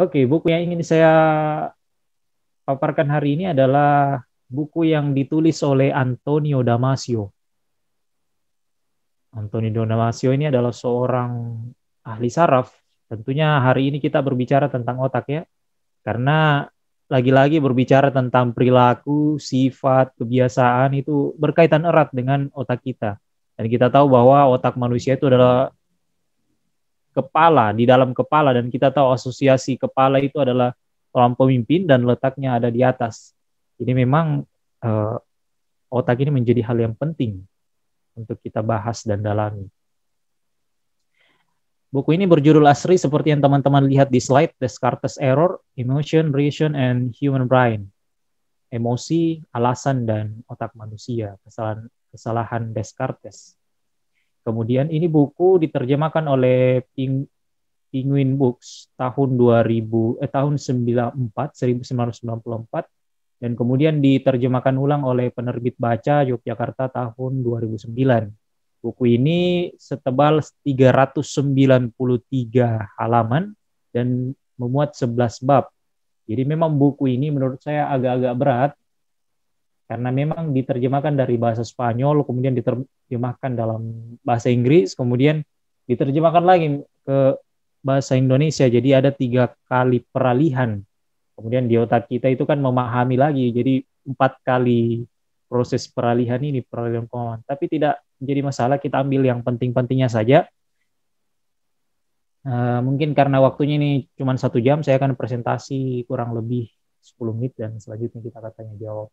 Oke, buku yang ingin saya paparkan hari ini adalah buku yang ditulis oleh Antonio Damasio. Antonio Damasio ini adalah seorang ahli saraf. Tentunya hari ini kita berbicara tentang otak ya. Karena lagi-lagi berbicara tentang perilaku, sifat, kebiasaan itu berkaitan erat dengan otak kita. Dan kita tahu bahwa otak manusia itu adalah kepala di dalam kepala dan kita tahu asosiasi kepala itu adalah orang pemimpin dan letaknya ada di atas. ini memang uh, otak ini menjadi hal yang penting untuk kita bahas dan dalami. Buku ini berjudul Asri seperti yang teman-teman lihat di slide Descartes Error, Emotion, Reason, and Human Brain. Emosi, alasan, dan otak manusia, kesalahan, kesalahan Descartes. Kemudian ini buku diterjemahkan oleh Ping, Penguin Books tahun 2000 eh, tahun 94 1994 dan kemudian diterjemahkan ulang oleh penerbit Baca Yogyakarta tahun 2009. Buku ini setebal 393 halaman dan memuat 11 bab. Jadi memang buku ini menurut saya agak-agak berat karena memang diterjemahkan dari bahasa Spanyol kemudian diterjemahkan dalam bahasa Inggris kemudian diterjemahkan lagi ke bahasa Indonesia jadi ada tiga kali peralihan kemudian di otak kita itu kan memahami lagi jadi empat kali proses peralihan ini peralihan pemahaman tapi tidak jadi masalah kita ambil yang penting-pentingnya saja uh, mungkin karena waktunya ini cuma satu jam saya akan presentasi kurang lebih 10 menit dan selanjutnya kita akan tanya jawab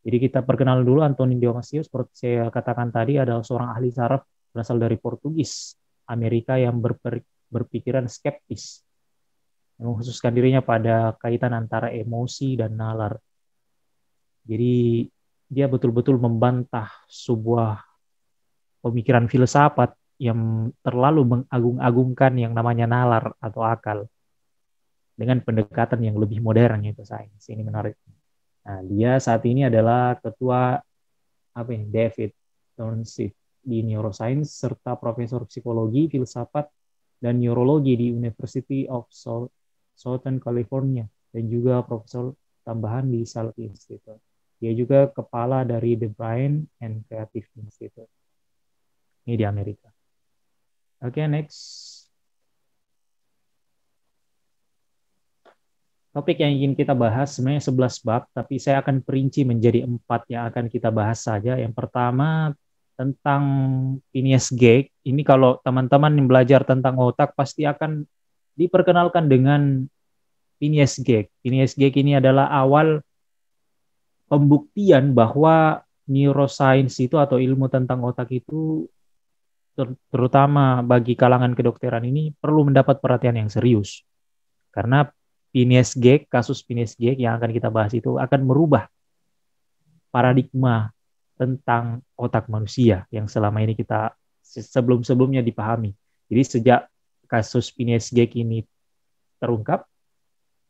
jadi kita perkenalan dulu Antoninho Damasio seperti saya katakan tadi adalah seorang ahli saraf berasal dari Portugis, Amerika yang berper, berpikiran skeptis. yang Mengkhususkan dirinya pada kaitan antara emosi dan nalar. Jadi dia betul-betul membantah sebuah pemikiran filsafat yang terlalu mengagung-agungkan yang namanya nalar atau akal dengan pendekatan yang lebih modern itu saya. Ini menarik. Nah, dia saat ini adalah ketua apa ini, ya, David Townsend di neuroscience serta profesor psikologi, filsafat dan neurologi di University of Southern California dan juga profesor tambahan di Salk Institute. Dia juga kepala dari The Brain and Creative Institute. Ini di Amerika. Oke, okay, next Topik yang ingin kita bahas sebenarnya 11 bab, tapi saya akan perinci menjadi empat yang akan kita bahas saja. Yang pertama tentang Phineas Gage. Ini kalau teman-teman yang belajar tentang otak pasti akan diperkenalkan dengan Phineas Gage. Phineas Gage ini adalah awal pembuktian bahwa neuroscience itu atau ilmu tentang otak itu terutama bagi kalangan kedokteran ini perlu mendapat perhatian yang serius. Karena Phineas Gage, kasus Phineas Gage yang akan kita bahas itu akan merubah paradigma tentang otak manusia yang selama ini kita sebelum-sebelumnya dipahami. Jadi sejak kasus Phineas Gage ini terungkap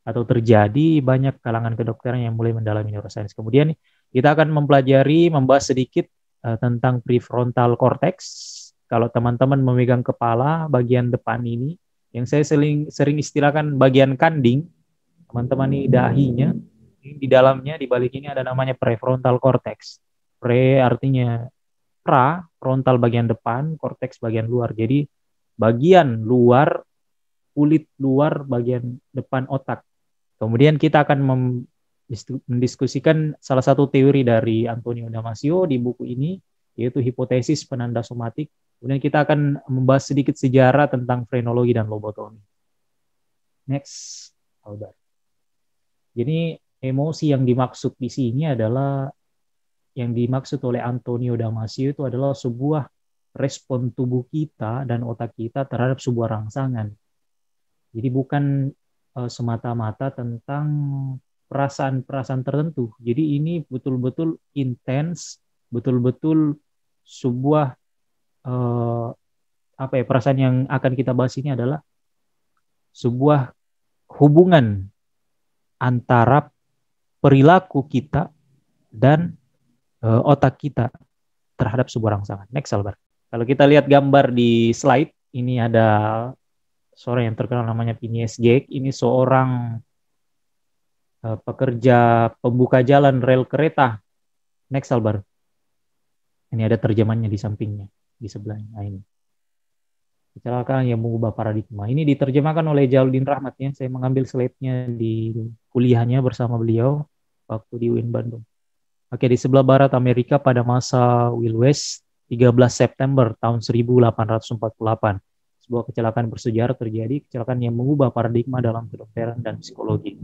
atau terjadi banyak kalangan kedokteran yang mulai mendalami neuroscience. Kemudian kita akan mempelajari membahas sedikit uh, tentang prefrontal cortex. Kalau teman-teman memegang kepala bagian depan ini yang saya sering sering istilahkan bagian kanding teman-teman ini dahinya di dalamnya di balik ini ada namanya prefrontal cortex pre artinya pra frontal bagian depan korteks bagian luar jadi bagian luar kulit luar bagian depan otak kemudian kita akan mendiskusikan salah satu teori dari Antonio Damasio di buku ini yaitu hipotesis penanda somatik Kemudian kita akan membahas sedikit sejarah tentang frenologi dan lobotomi. Next, Albert. Jadi emosi yang dimaksud di sini adalah yang dimaksud oleh Antonio Damasio itu adalah sebuah respon tubuh kita dan otak kita terhadap sebuah rangsangan. Jadi bukan eh, semata-mata tentang perasaan-perasaan tertentu. Jadi ini betul-betul intens, betul-betul sebuah eh, apa ya perasaan yang akan kita bahas ini adalah sebuah hubungan antara perilaku kita dan eh, otak kita terhadap sebuah rangsangan. Next, Albert. Kalau kita lihat gambar di slide, ini ada seorang yang terkenal namanya Phineas Gage. Ini seorang uh, pekerja pembuka jalan rel kereta. Next, Albert. Ini ada terjemahannya di sampingnya di sebelahnya. Nah, ini. Kecelakaan yang mengubah paradigma. Ini diterjemahkan oleh Jaludin Rahmat ya. Saya mengambil slide-nya di kuliahnya bersama beliau waktu di UIN Bandung. Oke, di sebelah barat Amerika pada masa Will West 13 September tahun 1848. Sebuah kecelakaan bersejarah terjadi, kecelakaan yang mengubah paradigma dalam kedokteran dan psikologi.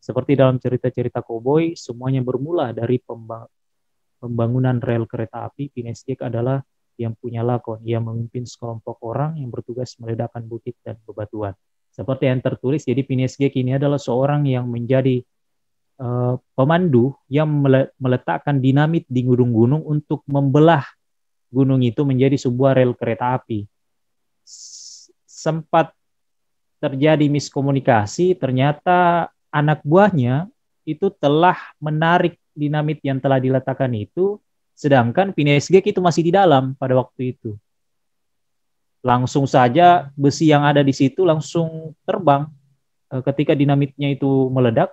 Seperti dalam cerita-cerita koboi, semuanya bermula dari pembangunan rel kereta api. Pinescek adalah yang punya lakon. Ia memimpin sekelompok orang yang bertugas meledakkan bukit dan bebatuan. Seperti yang tertulis, jadi Phineas Gek ini adalah seorang yang menjadi uh, pemandu yang meletakkan dinamit di gunung-gunung untuk membelah gunung itu menjadi sebuah rel kereta api. Sempat terjadi miskomunikasi, ternyata anak buahnya itu telah menarik dinamit yang telah diletakkan itu Sedangkan pnsg itu masih di dalam pada waktu itu. Langsung saja besi yang ada di situ langsung terbang. Eh, ketika dinamitnya itu meledak,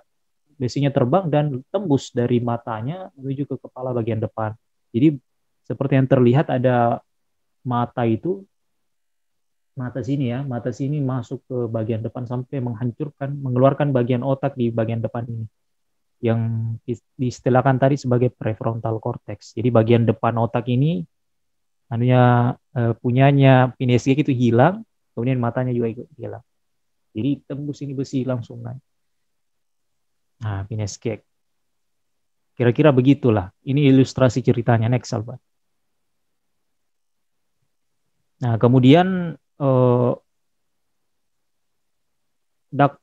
besinya terbang dan tembus dari matanya menuju ke kepala bagian depan. Jadi seperti yang terlihat ada mata itu, mata sini ya, mata sini masuk ke bagian depan sampai menghancurkan, mengeluarkan bagian otak di bagian depan ini yang diistilahkan tadi sebagai prefrontal cortex. Jadi bagian depan otak ini anunya eh, punyanya kinesia itu hilang, kemudian matanya juga ikut hilang. Jadi tembus ini besi langsung naik. Nah, kinesia. Kira-kira begitulah. Ini ilustrasi ceritanya next Alban. Nah, kemudian eh,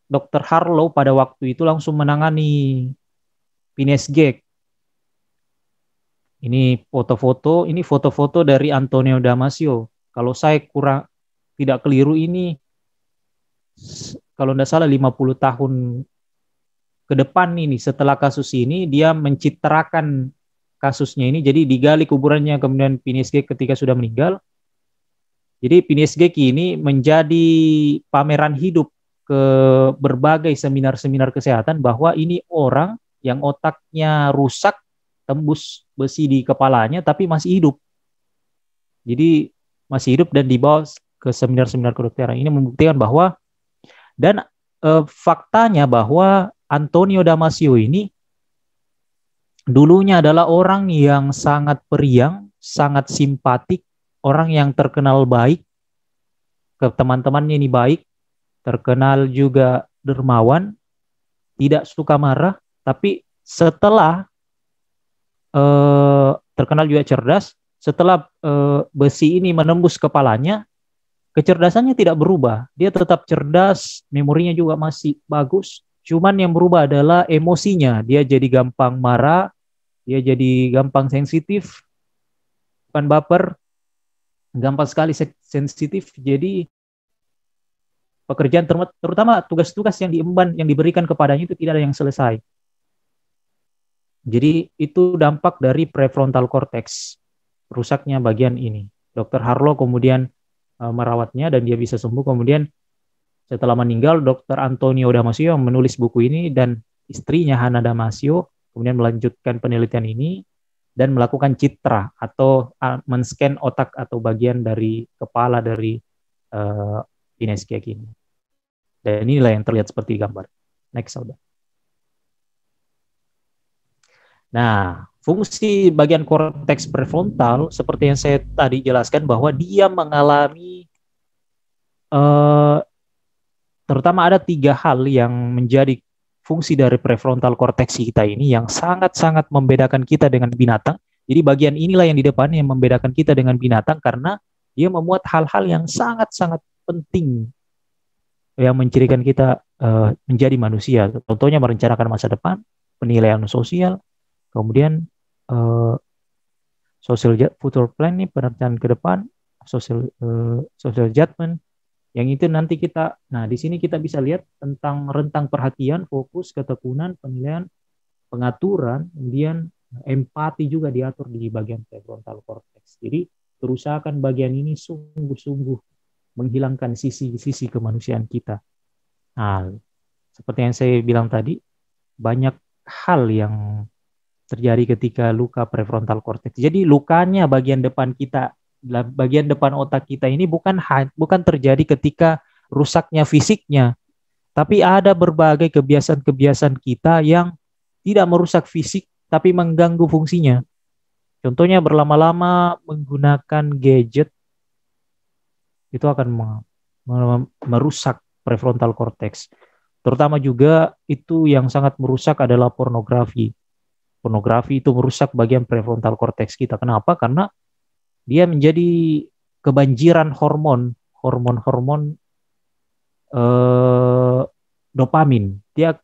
Dr. Harlow pada waktu itu langsung menangani Phineas Gek. Ini foto-foto, ini foto-foto dari Antonio Damasio. Kalau saya kurang tidak keliru ini kalau tidak salah 50 tahun ke depan ini setelah kasus ini dia mencitrakan kasusnya ini jadi digali kuburannya kemudian Phineas ketika sudah meninggal. Jadi Phineas ini menjadi pameran hidup ke berbagai seminar-seminar kesehatan bahwa ini orang yang otaknya rusak tembus besi di kepalanya tapi masih hidup. Jadi masih hidup dan dibawa ke seminar-seminar kedokteran. Ini membuktikan bahwa dan e, faktanya bahwa Antonio Damasio ini dulunya adalah orang yang sangat periang, sangat simpatik, orang yang terkenal baik ke teman-temannya ini baik, terkenal juga dermawan, tidak suka marah, tapi setelah eh, terkenal juga cerdas, setelah eh, besi ini menembus kepalanya, kecerdasannya tidak berubah. Dia tetap cerdas, memorinya juga masih bagus. Cuman yang berubah adalah emosinya. Dia jadi gampang marah, dia jadi gampang sensitif, bukan baper, gampang sekali sensitif. Jadi pekerjaan terutama tugas-tugas yang diemban yang diberikan kepadanya itu tidak ada yang selesai. Jadi itu dampak dari prefrontal cortex, rusaknya bagian ini. Dokter Harlow kemudian uh, merawatnya dan dia bisa sembuh. Kemudian setelah meninggal, Dokter Antonio Damasio menulis buku ini dan istrinya Hana Damasio kemudian melanjutkan penelitian ini dan melakukan citra atau men-scan otak atau bagian dari kepala dari uh, e, Ines ini. Dan inilah yang terlihat seperti gambar. Next, saudara. Nah, fungsi bagian korteks prefrontal seperti yang saya tadi jelaskan bahwa dia mengalami eh, terutama ada tiga hal yang menjadi fungsi dari prefrontal korteks kita ini yang sangat-sangat membedakan kita dengan binatang. Jadi bagian inilah yang di depan yang membedakan kita dengan binatang karena dia memuat hal-hal yang sangat-sangat penting yang mencirikan kita eh, menjadi manusia. Contohnya merencanakan masa depan, penilaian sosial, Kemudian uh, social future plan ini perencanaan ke depan social uh, social judgment yang itu nanti kita nah di sini kita bisa lihat tentang rentang perhatian fokus ketekunan penilaian pengaturan kemudian empati juga diatur di bagian prefrontal cortex jadi kerusakan bagian ini sungguh-sungguh menghilangkan sisi-sisi kemanusiaan kita nah seperti yang saya bilang tadi banyak hal yang terjadi ketika luka prefrontal cortex. Jadi lukanya bagian depan kita, bagian depan otak kita ini bukan bukan terjadi ketika rusaknya fisiknya, tapi ada berbagai kebiasaan-kebiasaan kita yang tidak merusak fisik tapi mengganggu fungsinya. Contohnya berlama-lama menggunakan gadget itu akan merusak prefrontal cortex. Terutama juga itu yang sangat merusak adalah pornografi pornografi itu merusak bagian prefrontal korteks kita. Kenapa? Karena dia menjadi kebanjiran hormon, hormon-hormon eh, dopamin. Dia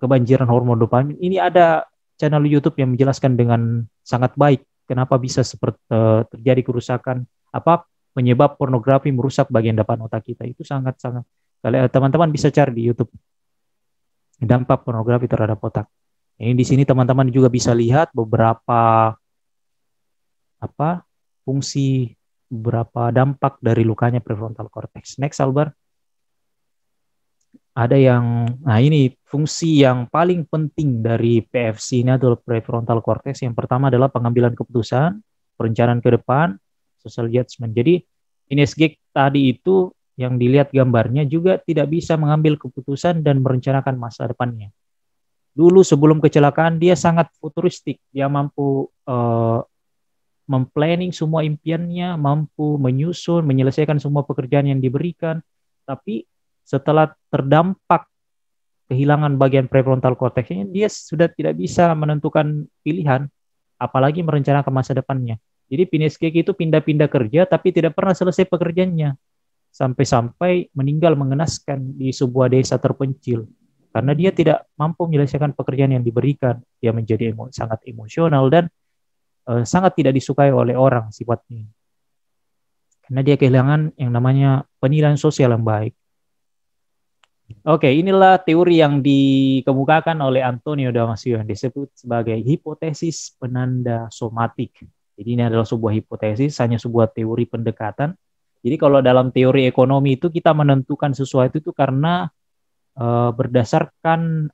kebanjiran hormon dopamin. Ini ada channel YouTube yang menjelaskan dengan sangat baik kenapa bisa seperti eh, terjadi kerusakan apa penyebab pornografi merusak bagian depan otak kita. Itu sangat-sangat kalian teman-teman bisa cari di YouTube dampak pornografi terhadap otak. Ini di sini teman-teman juga bisa lihat beberapa apa fungsi beberapa dampak dari lukanya prefrontal cortex. Next, Albert Ada yang, nah ini fungsi yang paling penting dari PFC ini adalah prefrontal cortex. Yang pertama adalah pengambilan keputusan, perencanaan ke depan, social judgment. Jadi NSG tadi itu yang dilihat gambarnya juga tidak bisa mengambil keputusan dan merencanakan masa depannya dulu sebelum kecelakaan dia sangat futuristik dia mampu uh, memplanning semua impiannya mampu menyusun menyelesaikan semua pekerjaan yang diberikan tapi setelah terdampak kehilangan bagian prefrontal cortexnya dia sudah tidak bisa menentukan pilihan apalagi merencanakan masa depannya jadi Phineas itu pindah-pindah kerja tapi tidak pernah selesai pekerjaannya sampai-sampai meninggal mengenaskan di sebuah desa terpencil karena dia tidak mampu menyelesaikan pekerjaan yang diberikan. Dia menjadi emo sangat emosional dan e, sangat tidak disukai oleh orang sifatnya. Karena dia kehilangan yang namanya penilaian sosial yang baik. Oke, inilah teori yang dikemukakan oleh Antonio Damasio yang disebut sebagai hipotesis penanda somatik. Jadi ini adalah sebuah hipotesis, hanya sebuah teori pendekatan. Jadi kalau dalam teori ekonomi itu kita menentukan sesuatu itu karena uh, berdasarkan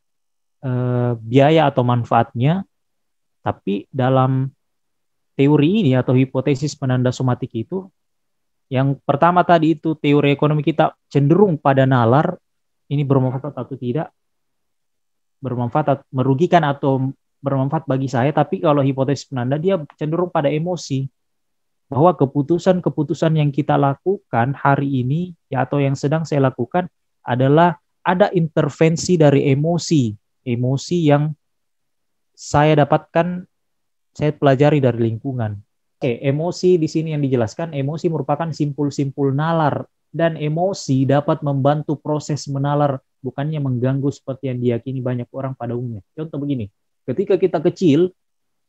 uh, biaya atau manfaatnya, tapi dalam teori ini atau hipotesis penanda somatik itu, yang pertama tadi itu teori ekonomi kita cenderung pada nalar, ini bermanfaat atau tidak, bermanfaat merugikan atau bermanfaat bagi saya, tapi kalau hipotesis penanda dia cenderung pada emosi bahwa keputusan-keputusan yang kita lakukan hari ini ya atau yang sedang saya lakukan adalah ada intervensi dari emosi, emosi yang saya dapatkan, saya pelajari dari lingkungan. Oke, emosi di sini yang dijelaskan, emosi merupakan simpul-simpul nalar dan emosi dapat membantu proses menalar, bukannya mengganggu seperti yang diyakini banyak orang pada umumnya. Contoh begini, ketika kita kecil,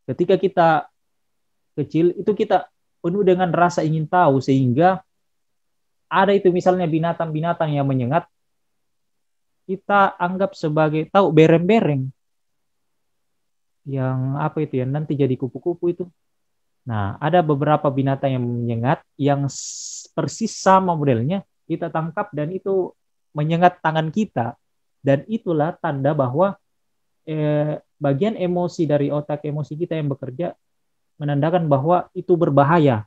ketika kita kecil itu kita penuh dengan rasa ingin tahu sehingga ada itu misalnya binatang-binatang yang menyengat kita anggap sebagai tahu bereng-bereng yang apa itu ya nanti jadi kupu-kupu itu. Nah, ada beberapa binatang yang menyengat yang persis sama modelnya kita tangkap dan itu menyengat tangan kita dan itulah tanda bahwa eh, bagian emosi dari otak emosi kita yang bekerja menandakan bahwa itu berbahaya.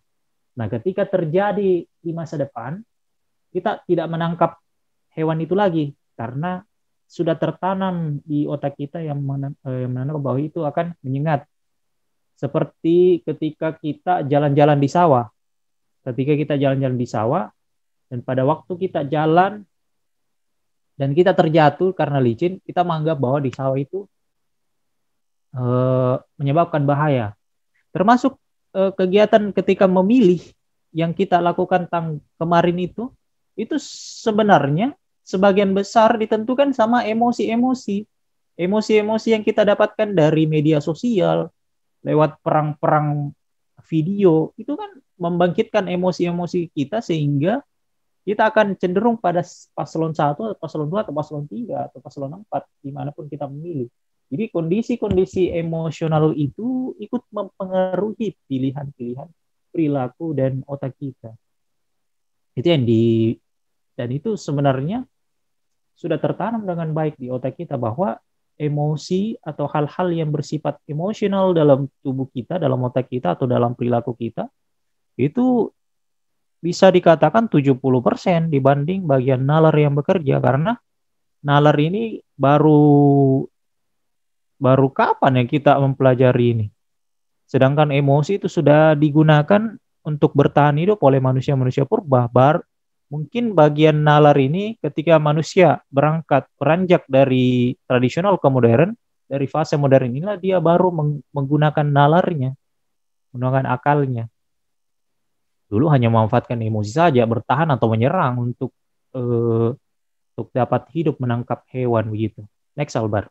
Nah, ketika terjadi di masa depan, kita tidak menangkap hewan itu lagi, karena sudah tertanam di otak kita yang eh, menanam bahwa itu akan menyengat. Seperti ketika kita jalan-jalan di sawah. Ketika kita jalan-jalan di sawah dan pada waktu kita jalan dan kita terjatuh karena licin, kita menganggap bahwa di sawah itu e, menyebabkan bahaya. Termasuk e, kegiatan ketika memilih yang kita lakukan tang kemarin itu, itu sebenarnya sebagian besar ditentukan sama emosi-emosi. Emosi-emosi yang kita dapatkan dari media sosial, lewat perang-perang video, itu kan membangkitkan emosi-emosi kita sehingga kita akan cenderung pada paslon 1, atau paslon 2, atau paslon 3, atau paslon 4, dimanapun kita memilih. Jadi kondisi-kondisi emosional itu ikut mempengaruhi pilihan-pilihan perilaku dan otak kita. Itu yang di dan itu sebenarnya sudah tertanam dengan baik di otak kita bahwa emosi atau hal-hal yang bersifat emosional dalam tubuh kita, dalam otak kita atau dalam perilaku kita itu bisa dikatakan 70% dibanding bagian nalar yang bekerja karena nalar ini baru baru kapan yang kita mempelajari ini. Sedangkan emosi itu sudah digunakan untuk bertahan hidup oleh manusia-manusia purba bar mungkin bagian nalar ini ketika manusia berangkat beranjak dari tradisional ke modern, dari fase modern inilah dia baru menggunakan nalarnya, menggunakan akalnya. Dulu hanya memanfaatkan emosi saja, bertahan atau menyerang untuk eh, untuk dapat hidup menangkap hewan begitu. Next Albar.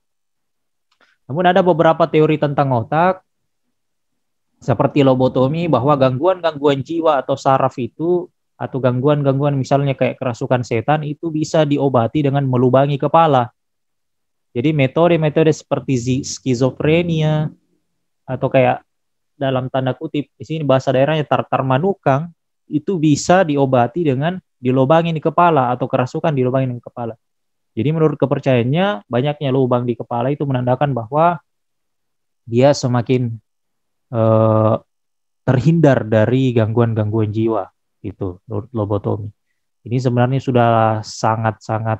Namun ada beberapa teori tentang otak seperti lobotomi bahwa gangguan-gangguan jiwa atau saraf itu atau gangguan-gangguan misalnya kayak kerasukan setan itu bisa diobati dengan melubangi kepala. Jadi metode-metode seperti skizofrenia atau kayak dalam tanda kutip di sini bahasa daerahnya tartar manukang itu bisa diobati dengan dilubangi di kepala atau kerasukan dilubangi di kepala. Jadi menurut kepercayaannya banyaknya lubang di kepala itu menandakan bahwa dia semakin uh, terhindar dari gangguan-gangguan jiwa itu lobotomi. Ini sebenarnya sudah sangat-sangat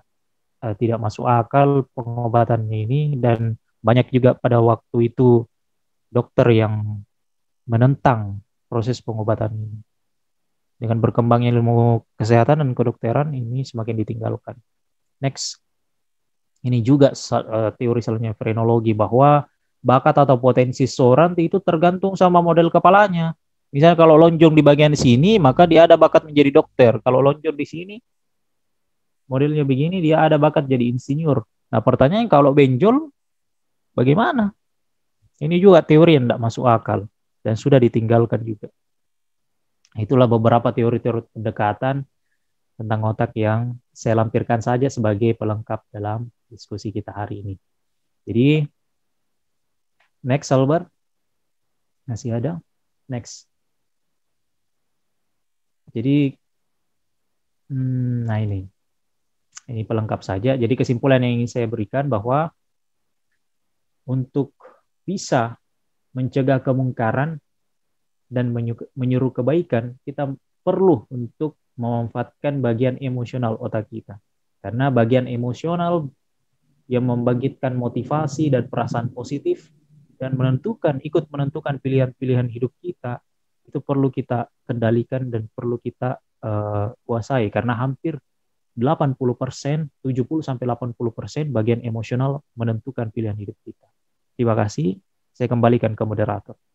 uh, tidak masuk akal pengobatan ini dan banyak juga pada waktu itu dokter yang menentang proses pengobatan ini. Dengan berkembangnya ilmu kesehatan dan kedokteran ini semakin ditinggalkan. Next, ini juga eh, teori selanjutnya frenologi bahwa bakat atau potensi seorang itu tergantung sama model kepalanya. Misalnya kalau lonjong di bagian sini, maka dia ada bakat menjadi dokter. Kalau lonjong di sini, modelnya begini, dia ada bakat jadi insinyur. Nah pertanyaan kalau benjol, bagaimana? Ini juga teori yang tidak masuk akal dan sudah ditinggalkan juga. Itulah beberapa teori-teori pendekatan tentang otak yang saya lampirkan saja sebagai pelengkap dalam diskusi kita hari ini. Jadi, next, Albert. Masih ada? Next. Jadi, hmm, nah ini, ini pelengkap saja. Jadi kesimpulan yang ingin saya berikan bahwa untuk bisa mencegah kemungkaran dan menyuruh kebaikan, kita perlu untuk memanfaatkan bagian emosional otak kita. Karena bagian emosional yang membangkitkan motivasi dan perasaan positif dan menentukan ikut menentukan pilihan-pilihan hidup kita itu perlu kita kendalikan dan perlu kita uh, kuasai karena hampir 80%, persen, 70 sampai 80% persen bagian emosional menentukan pilihan hidup kita. Terima kasih, saya kembalikan ke moderator.